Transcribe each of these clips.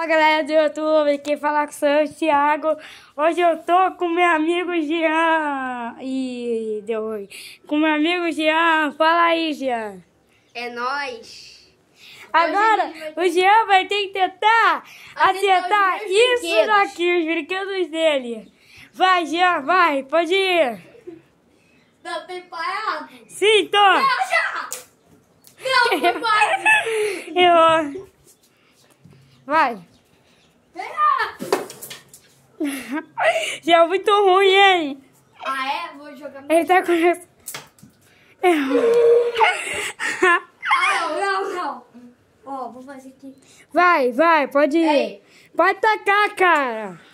Fala galera do YouTube, quem fala com é o Santiago. Hoje eu tô com meu amigo Jean. Ih, deu ruim. Com meu amigo Jean. Fala aí, Jean. É nós. Agora, vai... o Jean vai ter que tentar acertar, isso daqui, os brinquedos dele. Vai, Jean, vai, pode ir. Tá preparado? Ah, Sim, tô. Não, já! Não, não vai! eu... Vai. Já é muito ruim, hein? Ah, é? Vou jogar... Ele tá com... É ah, não, não, não. Ó, oh, vou fazer aqui. Vai, vai, pode ir. Ei. Pode tacar, cara.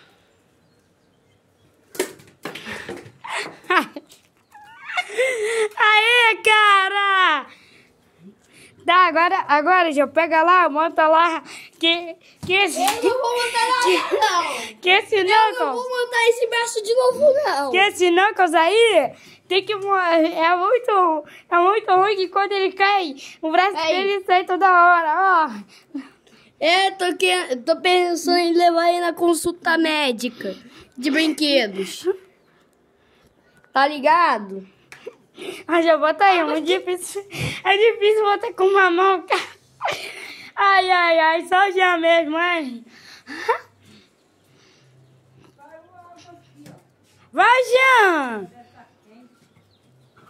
Aê, cara! Tá, agora, agora, já pega lá, monta lá. Que, que esse... Eu não vou montar nada, não. Que esse Knuckles... Eu não vou montar esse braço de novo, não. Que esse Knuckles aí tem que... É, é muito, é muito ruim que quando ele cai, o braço aí. dele sai toda hora, ó. É, tô, que, tô pensando em levar ele na consulta médica de brinquedos. Tá ligado? Ah, já bota aí, ah, é muito difícil. É difícil botar com uma mão, cara. Ai, ai, ai, só já mesmo, hein? Vai, Jean!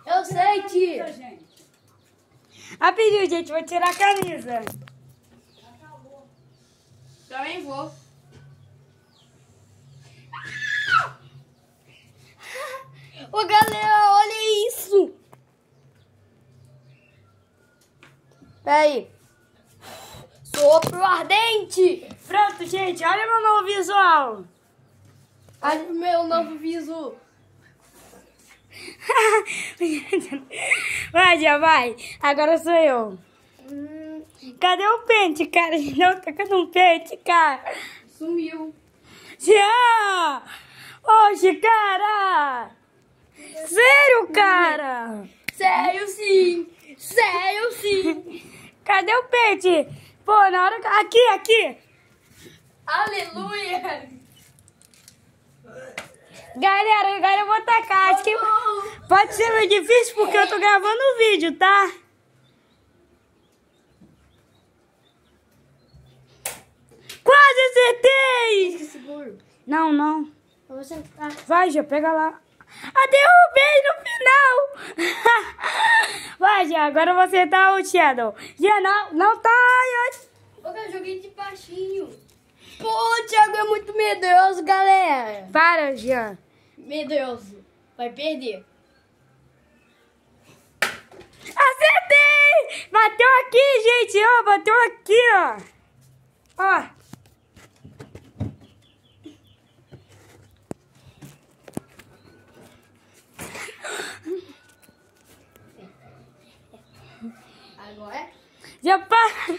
Eu sei, tia. Rapidinho, ah, gente, vou tirar a camisa. Também vou. Ô, galera, olha isso! Peraí sopro ardente. Pronto, gente, olha meu novo visual. Olha o meu novo visual. vai, já vai. Agora sou eu. Cadê o pente, cara? Não tá com um pente, cara. Sumiu. Já! Hoje, cara! Sério, cara! Sério, sim! Sério, sim! Cadê o pente? Pô, na hora. Aqui, aqui! Aleluia! Galera, agora eu vou tacar. Acho que pode ser meio difícil porque eu tô gravando o um vídeo, tá? Quase acertei! Não, não. Vai, já pega lá. A derrubei no final! Vai, Jean, agora você tá o Shadow. Jean, não, não tá! eu joguei de baixinho. Pô, o Thiago é muito medroso, galera. Para, Jean. Medroso. Vai perder. Acertei! Bateu aqui, gente, ó, bateu aqui, ó. Ó. Agora. Já para.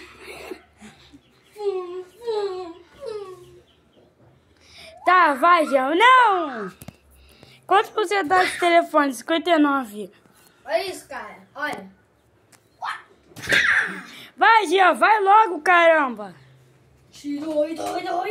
Tá, vai, Gel. Não! Quantos por cento dá tá de telefone? 59. Olha isso, cara. Olha. Vai, Gel. Vai logo, caramba. Tirou, tirou, tirou.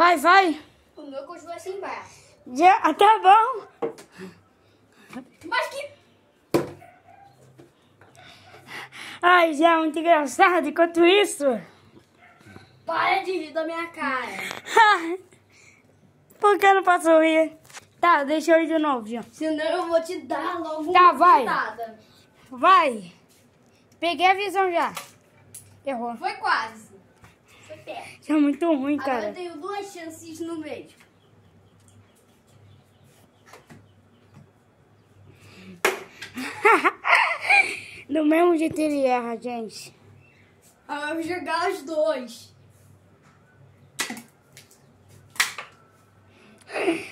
Vai, vai. O meu continua assim embaixo. Já, ah, tá bom. Mas que... Ai, já, é muito engraçado. Enquanto isso... Para de rir da minha cara. Por que eu não posso rir? Tá, deixa eu ir de novo, já. Senão eu vou te dar logo tá, uma vai. Vai. Peguei a visão já. Errou. Foi quase. Isso é muito ruim, cara. Agora eu tenho duas chances no meio. Do mesmo jeito ele erra, gente. Agora ah, eu vou jogar os dois.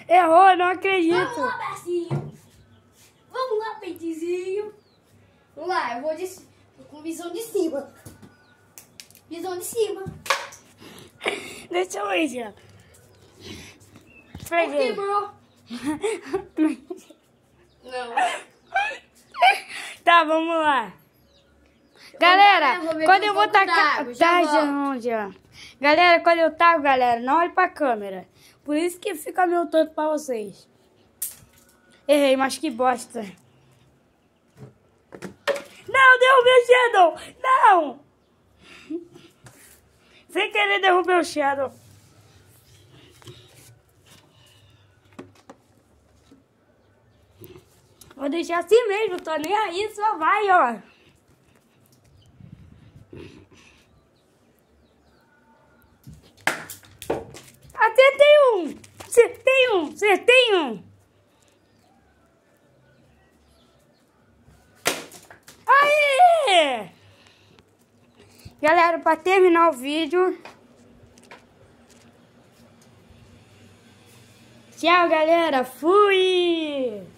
Errou, não acredito. Vamos lá, Marcinho. Vamos lá, peitezinho. Vamos lá, eu vou de... com visão de cima. Visão de cima deixa eu easy. Freddy. Okay, Não. Tá, vamos lá. Galera, eu quando eu vou tacar... Tá, Jean, Jean. Galera, quando eu taco, galera, não olhe pra câmera. Por isso que fica meu tanto pra vocês. Errei, mas que bosta. Não, deu meu dedo! Não! Sem querer derrubar o Shadow. Vou deixar assim mesmo, tô nem aí, só vai, ó. Ah, tem um! tem um! tem um! Aê! Galera, para terminar o vídeo... Tchau, galera. Fui!